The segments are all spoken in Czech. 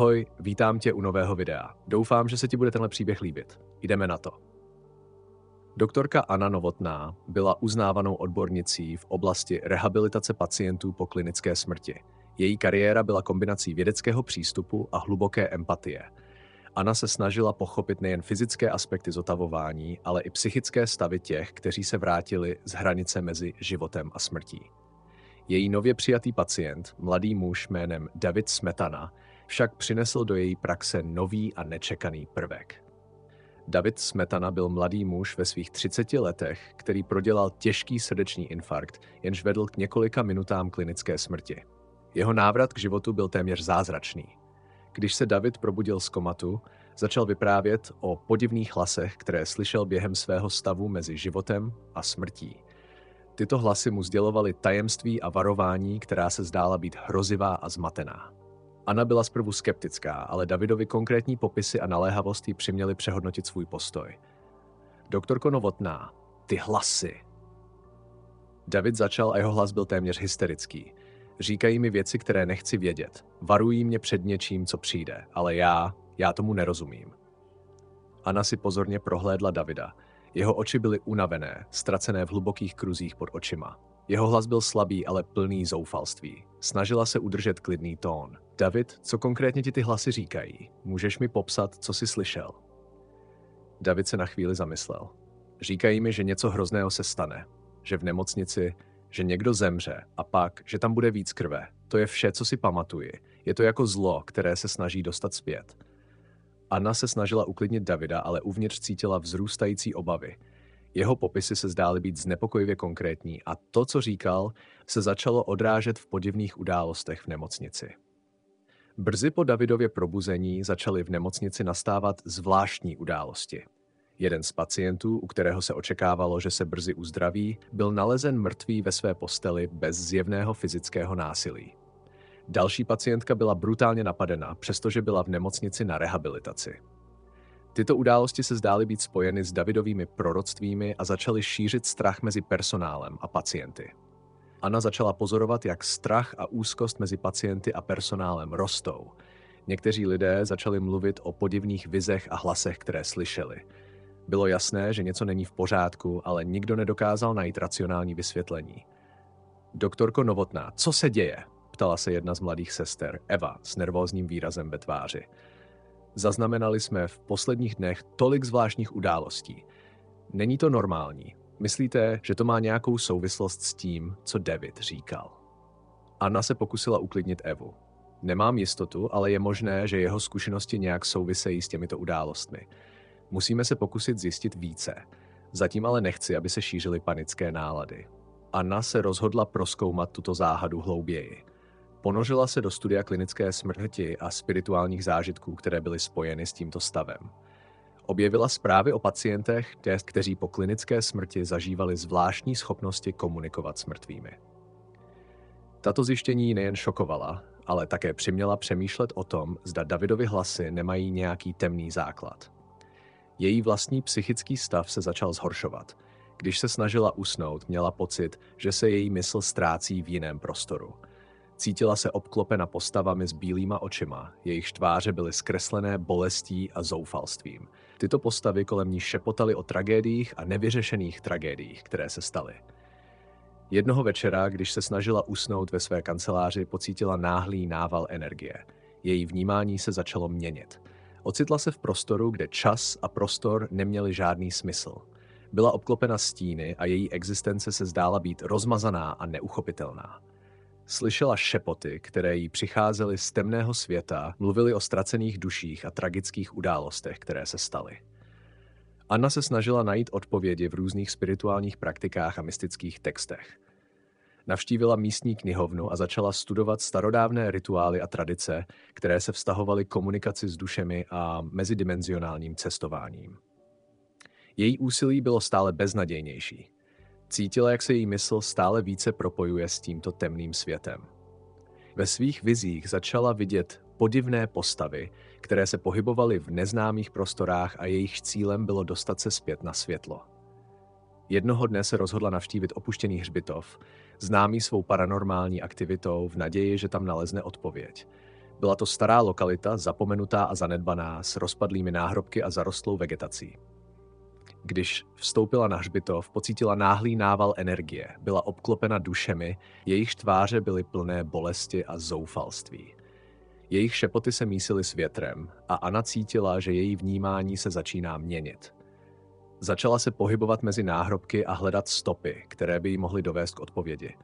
Ahoj, vítám tě u nového videa. Doufám, že se ti bude tenhle příběh líbit. Jdeme na to. Doktorka Anna Novotná byla uznávanou odbornicí v oblasti rehabilitace pacientů po klinické smrti. Její kariéra byla kombinací vědeckého přístupu a hluboké empatie. Anna se snažila pochopit nejen fyzické aspekty zotavování, ale i psychické stavy těch, kteří se vrátili z hranice mezi životem a smrtí. Její nově přijatý pacient, mladý muž jménem David Smetana, však přinesl do její praxe nový a nečekaný prvek. David Smetana byl mladý muž ve svých 30 letech, který prodělal těžký srdeční infarkt, jenž vedl k několika minutám klinické smrti. Jeho návrat k životu byl téměř zázračný. Když se David probudil z komatu, začal vyprávět o podivných hlasech, které slyšel během svého stavu mezi životem a smrtí. Tyto hlasy mu sdělovaly tajemství a varování, která se zdála být hrozivá a zmatená. Anna byla zprvu skeptická, ale Davidovi konkrétní popisy a naléhavost jí přiměly přehodnotit svůj postoj. Doktorko Novotná, ty hlasy. David začal a jeho hlas byl téměř hysterický. Říkají mi věci, které nechci vědět. Varují mě před něčím, co přijde, ale já, já tomu nerozumím. Anna si pozorně prohlédla Davida. Jeho oči byly unavené, ztracené v hlubokých kruzích pod očima. Jeho hlas byl slabý, ale plný zoufalství. Snažila se udržet klidný tón. David, co konkrétně ti ty hlasy říkají? Můžeš mi popsat, co jsi slyšel? David se na chvíli zamyslel. Říkají mi, že něco hrozného se stane. Že v nemocnici, že někdo zemře a pak, že tam bude víc krve. To je vše, co si pamatuji. Je to jako zlo, které se snaží dostat zpět. Anna se snažila uklidnit Davida, ale uvnitř cítila vzrůstající obavy. Jeho popisy se zdály být znepokojivě konkrétní a to, co říkal, se začalo odrážet v podivných událostech v nemocnici. Brzy po Davidově probuzení začaly v nemocnici nastávat zvláštní události. Jeden z pacientů, u kterého se očekávalo, že se brzy uzdraví, byl nalezen mrtvý ve své posteli bez zjevného fyzického násilí. Další pacientka byla brutálně napadena, přestože byla v nemocnici na rehabilitaci. Tyto události se zdály být spojeny s Davidovými proroctvími a začaly šířit strach mezi personálem a pacienty. Anna začala pozorovat, jak strach a úzkost mezi pacienty a personálem rostou. Někteří lidé začali mluvit o podivných vizech a hlasech, které slyšeli. Bylo jasné, že něco není v pořádku, ale nikdo nedokázal najít racionální vysvětlení. Doktorko Novotná, co se děje? ptala se jedna z mladých sester, Eva, s nervózním výrazem ve tváři. Zaznamenali jsme v posledních dnech tolik zvláštních událostí. Není to normální, Myslíte, že to má nějakou souvislost s tím, co David říkal? Anna se pokusila uklidnit Evu. Nemám jistotu, ale je možné, že jeho zkušenosti nějak souvisejí s těmito událostmi. Musíme se pokusit zjistit více. Zatím ale nechci, aby se šířily panické nálady. Anna se rozhodla proskoumat tuto záhadu hlouběji. Ponořila se do studia klinické smrti a spirituálních zážitků, které byly spojeny s tímto stavem objevila zprávy o pacientech, kteří po klinické smrti zažívali zvláštní schopnosti komunikovat s mrtvými. Tato zjištění nejen šokovala, ale také přiměla přemýšlet o tom, zda Davidovy hlasy nemají nějaký temný základ. Její vlastní psychický stav se začal zhoršovat. Když se snažila usnout, měla pocit, že se její mysl ztrácí v jiném prostoru – Cítila se obklopena postavami s bílýma očima, jejich tváře byly zkreslené bolestí a zoufalstvím. Tyto postavy kolem ní šepotaly o tragédiích a nevyřešených tragédiích, které se staly. Jednoho večera, když se snažila usnout ve své kanceláři, pocítila náhlý nával energie. Její vnímání se začalo měnit. Ocitla se v prostoru, kde čas a prostor neměli žádný smysl. Byla obklopena stíny a její existence se zdála být rozmazaná a neuchopitelná. Slyšela šepoty, které jí přicházely z temného světa, mluvily o ztracených duších a tragických událostech, které se staly. Anna se snažila najít odpovědi v různých spirituálních praktikách a mystických textech. Navštívila místní knihovnu a začala studovat starodávné rituály a tradice, které se vztahovaly komunikaci s dušemi a mezidimenzionálním cestováním. Její úsilí bylo stále beznadějnější. Cítila, jak se její mysl stále více propojuje s tímto temným světem. Ve svých vizích začala vidět podivné postavy, které se pohybovaly v neznámých prostorách a jejich cílem bylo dostat se zpět na světlo. Jednoho dne se rozhodla navštívit opuštěný hřbitov, známý svou paranormální aktivitou v naději, že tam nalezne odpověď. Byla to stará lokalita, zapomenutá a zanedbaná, s rozpadlými náhrobky a zarostlou vegetací. Když vstoupila na hřbitov, pocítila náhlý nával energie, byla obklopena dušemi, jejich tváře byly plné bolesti a zoufalství. Jejich šepoty se mísily s větrem a Anna cítila, že její vnímání se začíná měnit. Začala se pohybovat mezi náhrobky a hledat stopy, které by jí mohly dovést k odpovědi.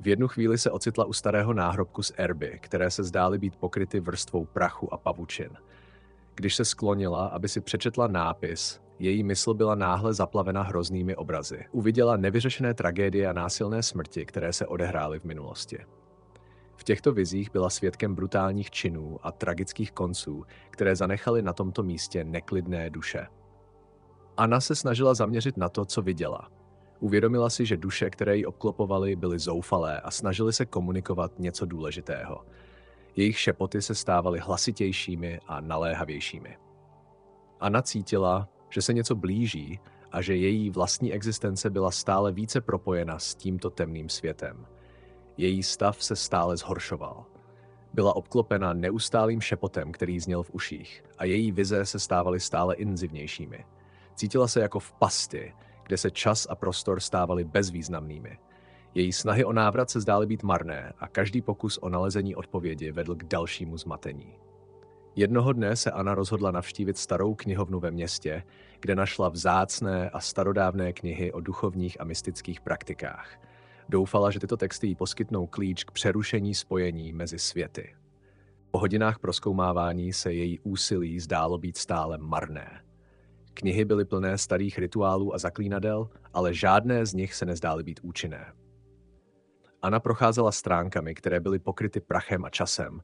V jednu chvíli se ocitla u starého náhrobku z erby, které se zdály být pokryty vrstvou prachu a pavučin. Když se sklonila, aby si přečetla nápis, její mysl byla náhle zaplavena hroznými obrazy. Uviděla nevyřešené tragédie a násilné smrti, které se odehrály v minulosti. V těchto vizích byla svědkem brutálních činů a tragických konců, které zanechaly na tomto místě neklidné duše. Anna se snažila zaměřit na to, co viděla. Uvědomila si, že duše, které ji obklopovaly, byly zoufalé a snažily se komunikovat něco důležitého. Jejich šepoty se stávaly hlasitějšími a naléhavějšími. Anna cítila, že se něco blíží a že její vlastní existence byla stále více propojena s tímto temným světem. Její stav se stále zhoršoval. Byla obklopena neustálým šepotem, který zněl v uších, a její vize se stávaly stále inzivnějšími. Cítila se jako v pasti, kde se čas a prostor stávaly bezvýznamnými. Její snahy o návrat se zdály být marné a každý pokus o nalezení odpovědi vedl k dalšímu zmatení. Jednoho dne se Anna rozhodla navštívit starou knihovnu ve městě, kde našla vzácné a starodávné knihy o duchovních a mystických praktikách. Doufala, že tyto texty jí poskytnou klíč k přerušení spojení mezi světy. Po hodinách proskoumávání se její úsilí zdálo být stále marné. Knihy byly plné starých rituálů a zaklínadel, ale žádné z nich se nezdály být účinné. Anna procházela stránkami, které byly pokryty prachem a časem,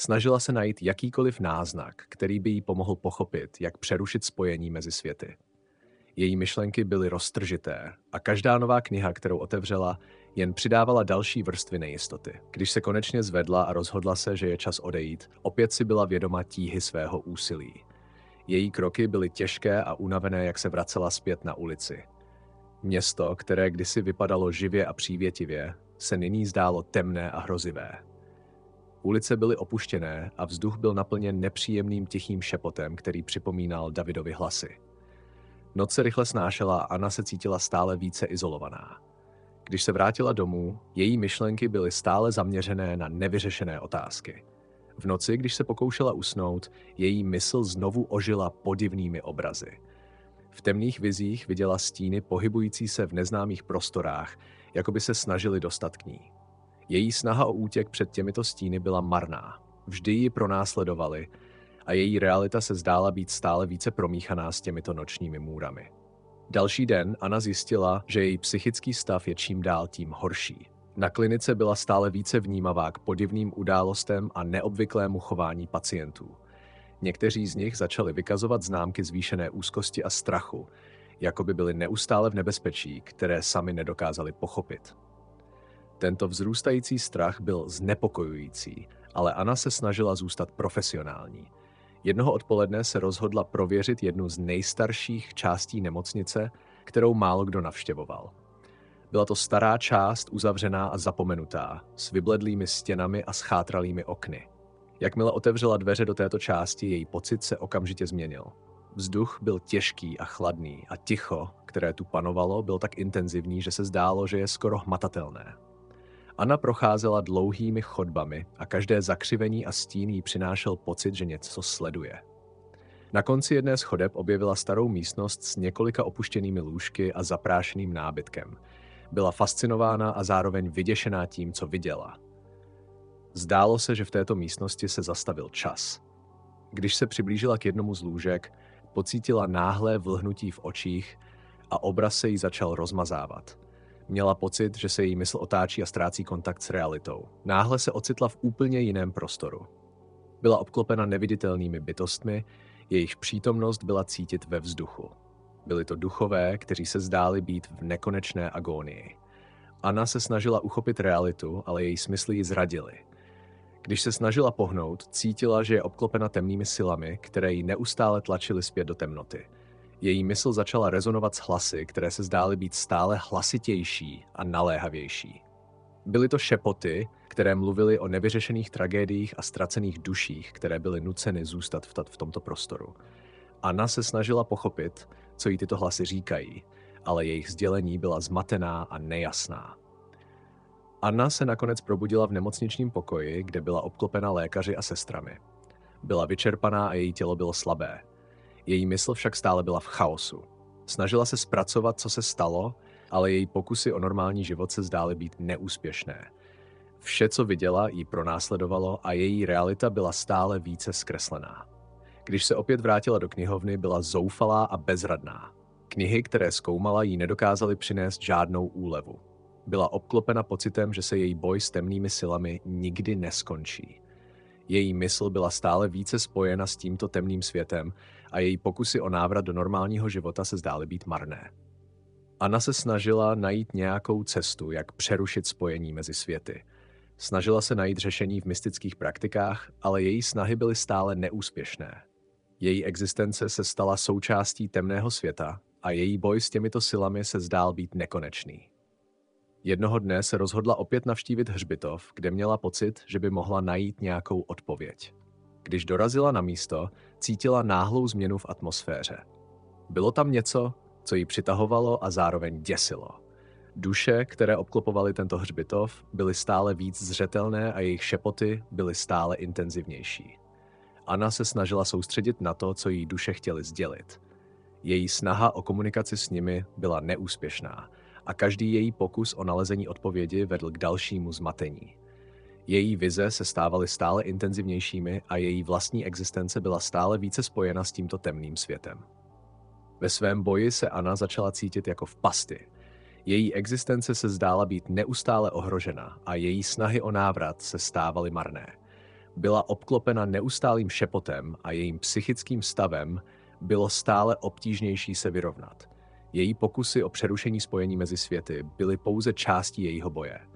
Snažila se najít jakýkoliv náznak, který by jí pomohl pochopit, jak přerušit spojení mezi světy. Její myšlenky byly roztržité a každá nová kniha, kterou otevřela, jen přidávala další vrstvy nejistoty. Když se konečně zvedla a rozhodla se, že je čas odejít, opět si byla vědoma tíhy svého úsilí. Její kroky byly těžké a unavené, jak se vracela zpět na ulici. Město, které kdysi vypadalo živě a přívětivě, se nyní zdálo temné a hrozivé. Ulice byly opuštěné a vzduch byl naplněn nepříjemným tichým šepotem, který připomínal Davidovi hlasy. Noc se rychle snášela a Anna se cítila stále více izolovaná. Když se vrátila domů, její myšlenky byly stále zaměřené na nevyřešené otázky. V noci, když se pokoušela usnout, její mysl znovu ožila podivnými obrazy. V temných vizích viděla stíny pohybující se v neznámých prostorách, jako by se snažili dostat k ní. Její snaha o útěk před těmito stíny byla marná. Vždy ji pronásledovali a její realita se zdála být stále více promíchaná s těmito nočními můrami. Další den Anna zjistila, že její psychický stav je čím dál tím horší. Na klinice byla stále více vnímavá k podivným událostem a neobvyklému chování pacientů. Někteří z nich začali vykazovat známky zvýšené úzkosti a strachu, jako by byli neustále v nebezpečí, které sami nedokázali pochopit. Tento vzrůstající strach byl znepokojující, ale Anna se snažila zůstat profesionální. Jednoho odpoledne se rozhodla prověřit jednu z nejstarších částí nemocnice, kterou málo kdo navštěvoval. Byla to stará část, uzavřená a zapomenutá, s vybledlými stěnami a schátralými okny. Jakmile otevřela dveře do této části, její pocit se okamžitě změnil. Vzduch byl těžký a chladný a ticho, které tu panovalo, bylo tak intenzivní, že se zdálo, že je skoro hmatatelné. Ana procházela dlouhými chodbami a každé zakřivení a stín jí přinášel pocit, že něco sleduje. Na konci jedné z chodeb objevila starou místnost s několika opuštěnými lůžky a zaprášeným nábytkem. Byla fascinována a zároveň vyděšená tím, co viděla. Zdálo se, že v této místnosti se zastavil čas. Když se přiblížila k jednomu z lůžek, pocítila náhlé vlhnutí v očích a obraz se jí začal rozmazávat – Měla pocit, že se její mysl otáčí a ztrácí kontakt s realitou. Náhle se ocitla v úplně jiném prostoru. Byla obklopena neviditelnými bytostmi, jejich přítomnost byla cítit ve vzduchu. Byli to duchové, kteří se zdáli být v nekonečné agónii. Anna se snažila uchopit realitu, ale její smysly ji zradily. Když se snažila pohnout, cítila, že je obklopena temnými silami, které ji neustále tlačily zpět do temnoty – její mysl začala rezonovat s hlasy, které se zdály být stále hlasitější a naléhavější. Byly to šepoty, které mluvily o nevyřešených tragédiích a ztracených duších, které byly nuceny zůstat v tomto prostoru. Anna se snažila pochopit, co jí tyto hlasy říkají, ale jejich sdělení byla zmatená a nejasná. Anna se nakonec probudila v nemocničním pokoji, kde byla obklopena lékaři a sestrami. Byla vyčerpaná a její tělo bylo slabé. Její mysl však stále byla v chaosu. Snažila se zpracovat, co se stalo, ale její pokusy o normální život se zdály být neúspěšné. Vše, co viděla, ji pronásledovalo a její realita byla stále více zkreslená. Když se opět vrátila do knihovny, byla zoufalá a bezradná. Knihy, které zkoumala, jí nedokázaly přinést žádnou úlevu. Byla obklopena pocitem, že se její boj s temnými silami nikdy neskončí. Její mysl byla stále více spojena s tímto temným světem a její pokusy o návrat do normálního života se zdály být marné. Anna se snažila najít nějakou cestu, jak přerušit spojení mezi světy. Snažila se najít řešení v mystických praktikách, ale její snahy byly stále neúspěšné. Její existence se stala součástí temného světa a její boj s těmito silami se zdál být nekonečný. Jednoho dne se rozhodla opět navštívit hřbitov, kde měla pocit, že by mohla najít nějakou odpověď. Když dorazila na místo, cítila náhlou změnu v atmosféře. Bylo tam něco, co ji přitahovalo a zároveň děsilo. Duše, které obklopovaly tento hřbitov, byly stále víc zřetelné a jejich šepoty byly stále intenzivnější. Anna se snažila soustředit na to, co jí duše chtěly sdělit. Její snaha o komunikaci s nimi byla neúspěšná a každý její pokus o nalezení odpovědi vedl k dalšímu zmatení. Její vize se stávaly stále intenzivnějšími a její vlastní existence byla stále více spojena s tímto temným světem. Ve svém boji se Anna začala cítit jako v pasti. Její existence se zdála být neustále ohrožena a její snahy o návrat se stávaly marné. Byla obklopena neustálým šepotem a jejím psychickým stavem bylo stále obtížnější se vyrovnat. Její pokusy o přerušení spojení mezi světy byly pouze částí jejího boje –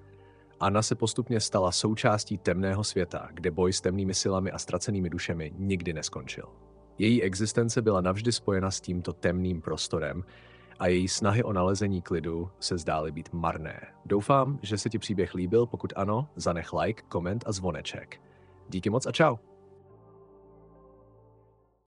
Anna se postupně stala součástí temného světa, kde boj s temnými silami a ztracenými dušemi nikdy neskončil. Její existence byla navždy spojena s tímto temným prostorem a její snahy o nalezení klidu se zdály být marné. Doufám, že se ti příběh líbil, pokud ano, zanech like, koment a zvoneček. Díky moc a čau!